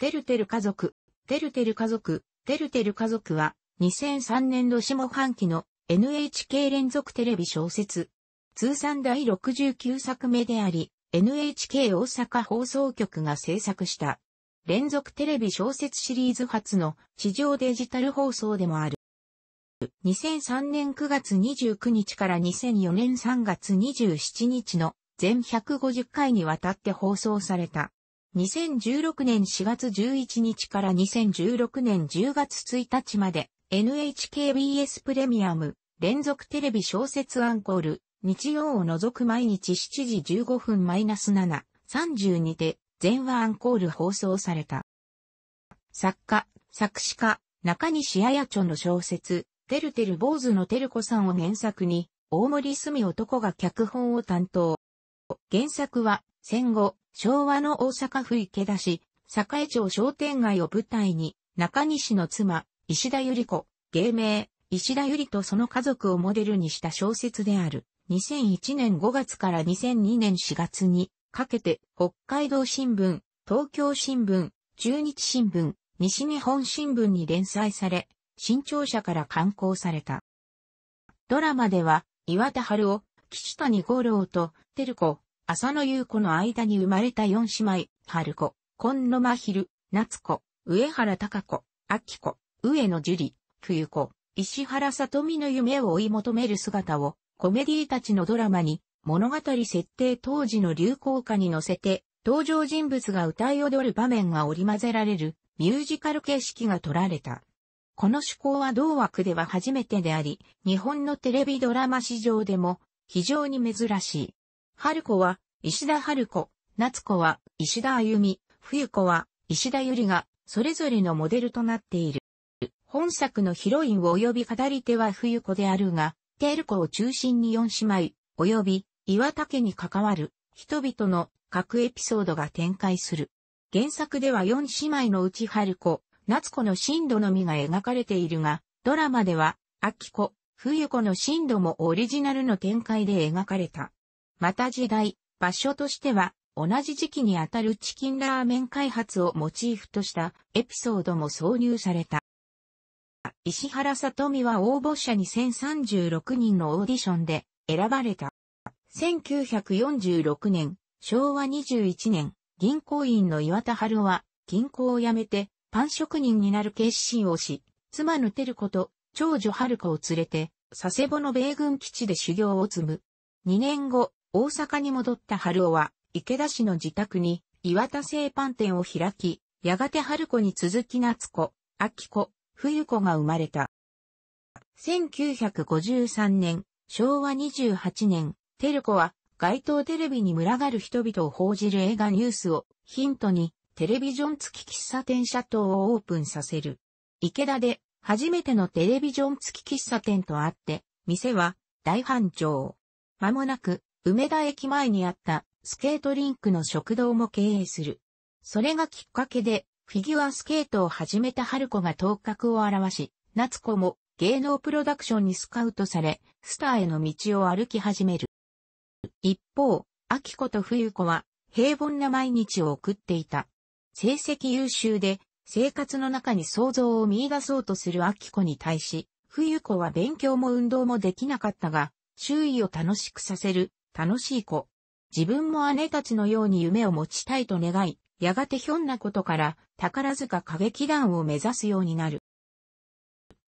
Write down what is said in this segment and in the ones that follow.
てるてる家族、てるてる家族、てるてる家族は、2003年度下半期の NHK 連続テレビ小説、通算第69作目であり、NHK 大阪放送局が制作した、連続テレビ小説シリーズ初の地上デジタル放送でもある。2003年9月29日から2004年3月27日の全150回にわたって放送された。2016年4月11日から2016年10月1日まで NHKBS プレミアム連続テレビ小説アンコール日曜を除く毎日7時15分マイナス -7、32で全話アンコール放送された。作家、作詞家、中西彩著の小説、てるてる坊主のてる子さんを原作に、大森住男が脚本を担当。原作は戦後、昭和の大阪府池田市、栄町商店街を舞台に、中西の妻、石田ゆり子、芸名、石田ゆりとその家族をモデルにした小説である。2001年5月から2002年4月にかけて、北海道新聞、東京新聞、中日新聞、西日本新聞に連載され、新潮社から刊行された。ドラマでは、岩田春を岸谷五郎と、照子、浅野優子の間に生まれた四姉妹、春子、今野真昼、夏子、上原隆子、秋子、上野樹里、冬子、石原さとみの夢を追い求める姿を、コメディたちのドラマに、物語設定当時の流行歌に乗せて、登場人物が歌い踊る場面が織り交ぜられる、ミュージカル形式が取られた。この趣向は同枠では初めてであり、日本のテレビドラマ史上でも非常に珍しい。春子は、石田春子、夏子は、石田歩美、冬子は、石田ゆりが、それぞれのモデルとなっている。本作のヒロイン及び語り手は冬子であるが、テール子を中心に四姉妹、及び岩竹に関わる人々の各エピソードが展開する。原作では四姉妹のうち春子、夏子の進路のみが描かれているが、ドラマでは、秋子、冬子の進路もオリジナルの展開で描かれた。また時代、場所としては、同じ時期にあたるチキンラーメン開発をモチーフとしたエピソードも挿入された。石原さとみは応募者2036人のオーディションで選ばれた。1946年、昭和21年、銀行員の岩田春は銀行を辞めてパン職人になる決心をし、妻のること長女春子を連れて、佐世保の米軍基地で修行を積む。2年後、大阪に戻った春夫は、池田市の自宅に、岩田製パン店を開き、やがて春子に続き夏子、秋子、冬子が生まれた。1953年、昭和28年、テル子は街頭テレビに群がる人々を報じる映画ニュースをヒントにテレビジョン付き喫茶店シャトーをオープンさせる。池田で初めてのテレビジョン付き喫茶店とあって、店は大繁盛。まもなく、梅田駅前にあったスケートリンクの食堂も経営する。それがきっかけで、フィギュアスケートを始めた春子が頭角を現し、夏子も芸能プロダクションにスカウトされ、スターへの道を歩き始める。一方、秋子と冬子は平凡な毎日を送っていた。成績優秀で生活の中に想像を見出そうとする秋子に対し、冬子は勉強も運動もできなかったが、周囲を楽しくさせる、楽しい子。自分も姉たちのように夢を持ちたいと願い、やがてひょんなことから宝塚歌劇団を目指すようになる。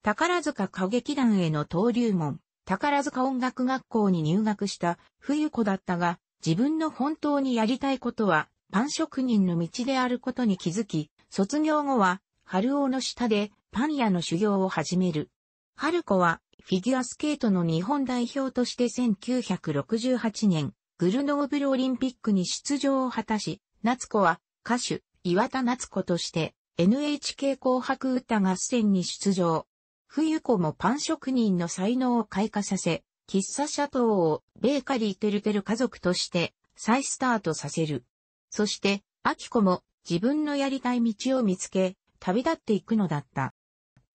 宝塚歌劇団への登竜門、宝塚音楽学校に入学した冬子だったが、自分の本当にやりたいことはパン職人の道であることに気づき、卒業後は、春尾の下でパン屋の修行を始める。春子は、フィギュアスケートの日本代表として1968年、グルノーブルオリンピックに出場を果たし、夏子は歌手、岩田夏子として NHK 紅白歌合戦に出場。冬子もパン職人の才能を開花させ、喫茶シャトーをベーカリーてるてる家族として再スタートさせる。そして、秋子も自分のやりたい道を見つけ、旅立っていくのだった。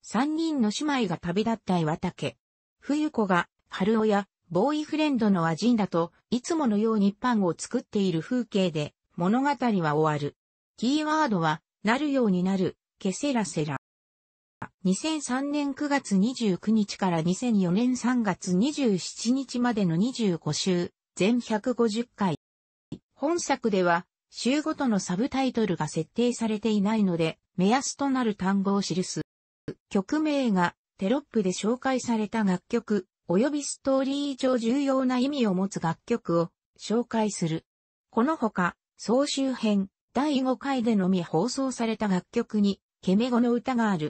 三人の姉妹が旅立った岩竹。冬子が、春親、ボーイフレンドの和人だと、いつものようにパンを作っている風景で、物語は終わる。キーワードは、なるようになる、ケセラセラ。2003年9月29日から2004年3月27日までの25週、全150回。本作では、週ごとのサブタイトルが設定されていないので、目安となる単語を記す。曲名がテロップで紹介された楽曲、及びストーリー上重要な意味を持つ楽曲を紹介する。このほか、総集編、第5回でのみ放送された楽曲に、ケメ語の歌がある。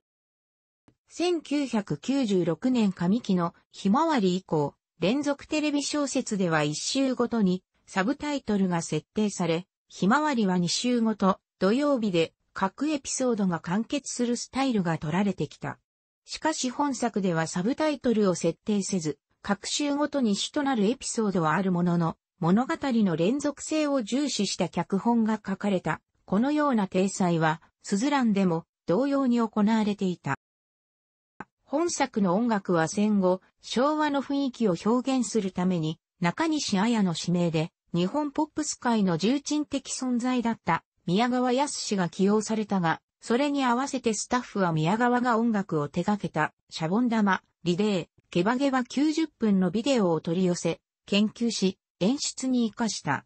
1996年上期のひまわり以降、連続テレビ小説では一週ごとにサブタイトルが設定され、ひまわりは2週ごと、土曜日で各エピソードが完結するスタイルが取られてきた。しかし本作ではサブタイトルを設定せず、各週ごとに主となるエピソードはあるものの、物語の連続性を重視した脚本が書かれた。このような体裁は、スズランでも同様に行われていた。本作の音楽は戦後、昭和の雰囲気を表現するために、中西彩の指名で日本ポップス界の重鎮的存在だった宮川康が起用されたが、それに合わせてスタッフは宮川が音楽を手掛けたシャボン玉、リレー、ケバゲバ90分のビデオを取り寄せ、研究し、演出に活かした。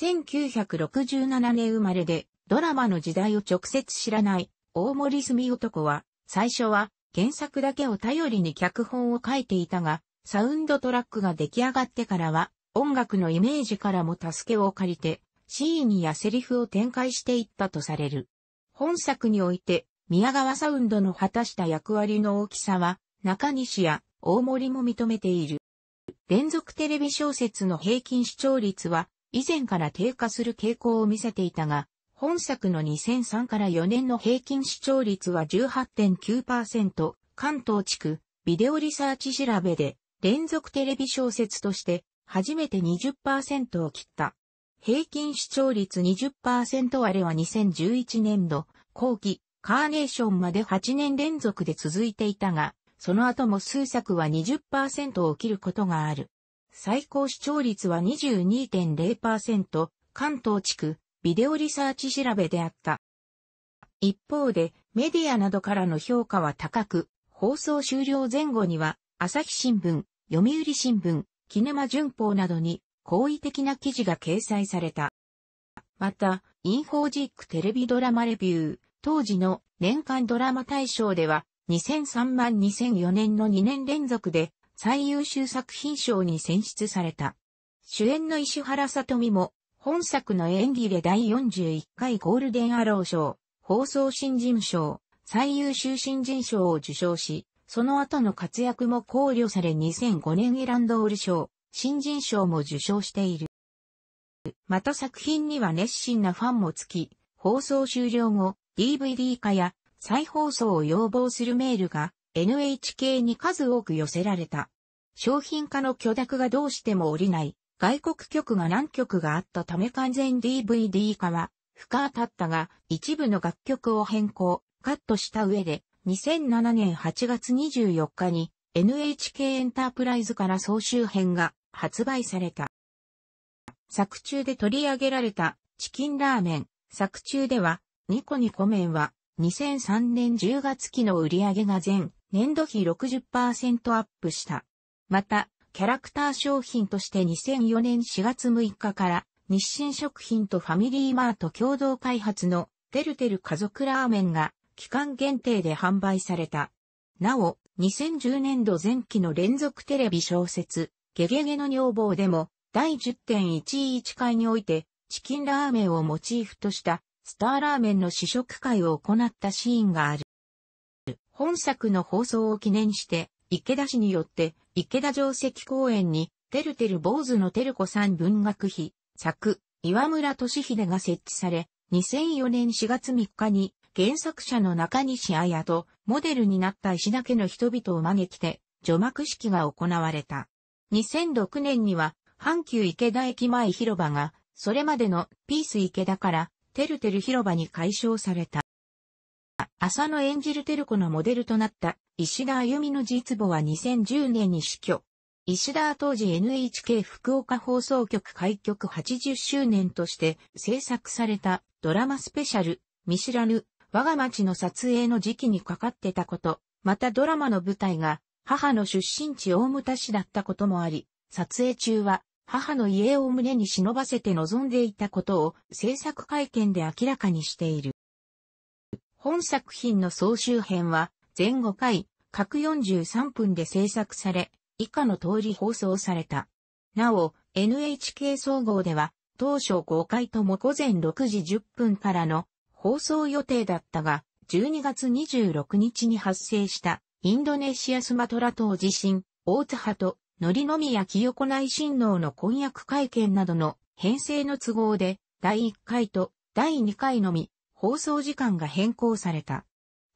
1967年生まれで、ドラマの時代を直接知らない、大森住男は、最初は、原作だけを頼りに脚本を書いていたが、サウンドトラックが出来上がってからは、音楽のイメージからも助けを借りて、シーンやセリフを展開していったとされる。本作において、宮川サウンドの果たした役割の大きさは、中西や大森も認めている。連続テレビ小説の平均視聴率は、以前から低下する傾向を見せていたが、本作の2003から4年の平均視聴率は18.9%、関東地区、ビデオリサーチ調べで、連続テレビ小説として初めて20%を切った。平均視聴率20%割れは2011年度、後期、カーネーションまで8年連続で続いていたが、その後も数作は20%を切ることがある。最高視聴率は22.0%、関東地区、ビデオリサーチ調べであった。一方で、メディアなどからの評価は高く、放送終了前後には、朝日新聞、読売新聞、キネマ旬報などに好意的な記事が掲載された。また、インフォジックテレビドラマレビュー、当時の年間ドラマ大賞では、2003万2004年の2年連続で最優秀作品賞に選出された。主演の石原さとみも、本作の演技で第41回ゴールデンアロー賞、放送新人賞、最優秀新人賞を受賞し、その後の活躍も考慮され2005年イランドール賞、新人賞も受賞している。また作品には熱心なファンもつき、放送終了後、DVD 化や再放送を要望するメールが NHK に数多く寄せられた。商品化の許諾がどうしても降りない、外国局が何局があったため完全 DVD 化は、不可当たったが、一部の楽曲を変更、カットした上で、2007年8月24日に NHK エンタープライズから総集編が発売された。作中で取り上げられたチキンラーメン、作中ではニコニコ麺は2003年10月期の売り上げが全年度比60%アップした。また、キャラクター商品として2004年4月6日から日清食品とファミリーマート共同開発のてるてる家族ラーメンが期間限定で販売された。なお、2010年度前期の連続テレビ小説、ゲゲゲの女房でも、第10.11回において、チキンラーメンをモチーフとした、スターラーメンの試食会を行ったシーンがある。本作の放送を記念して、池田氏によって、池田城跡公園に、てるてる坊主のてる子さん文学費、作、岩村俊秀が設置され、2004年4月3日に原作者の中西彩と、モデルになった石田家の人々を招きて、除幕式が行われた。2006年には、阪急池田駅前広場が、それまでのピース池田から、てるてる広場に解消された。浅野演じるてる子のモデルとなった石田歩美の実母は2010年に死去。石田は当時 NHK 福岡放送局開局80周年として制作されたドラマスペシャル見知らぬ我が町の撮影の時期にかかってたこと、またドラマの舞台が母の出身地大牟田市だったこともあり、撮影中は母の家を胸に忍ばせて望んでいたことを制作会見で明らかにしている。本作品の総集編は全5回、各43分で制作され、以下の通り放送された。なお、NHK 総合では、当初5回とも午前6時10分からの放送予定だったが、12月26日に発生したインドネシアスマトラ島地震、大津波と、のりのみや清子内親王の婚約会見などの編成の都合で、第1回と第2回のみ、放送時間が変更された。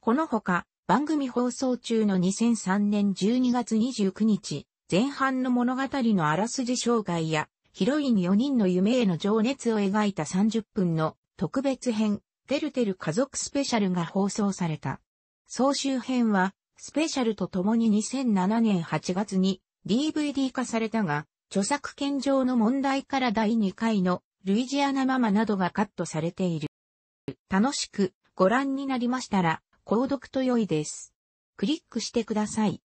このほか、番組放送中の2003年12月29日、前半の物語のあらすじ障害や、ヒロイン4人の夢への情熱を描いた30分の特別編、てるてる家族スペシャルが放送された。総集編は、スペシャルと共に2007年8月に DVD 化されたが、著作権上の問題から第2回のルイジアナママなどがカットされている。楽しくご覧になりましたら、購読と良いです。クリックしてください。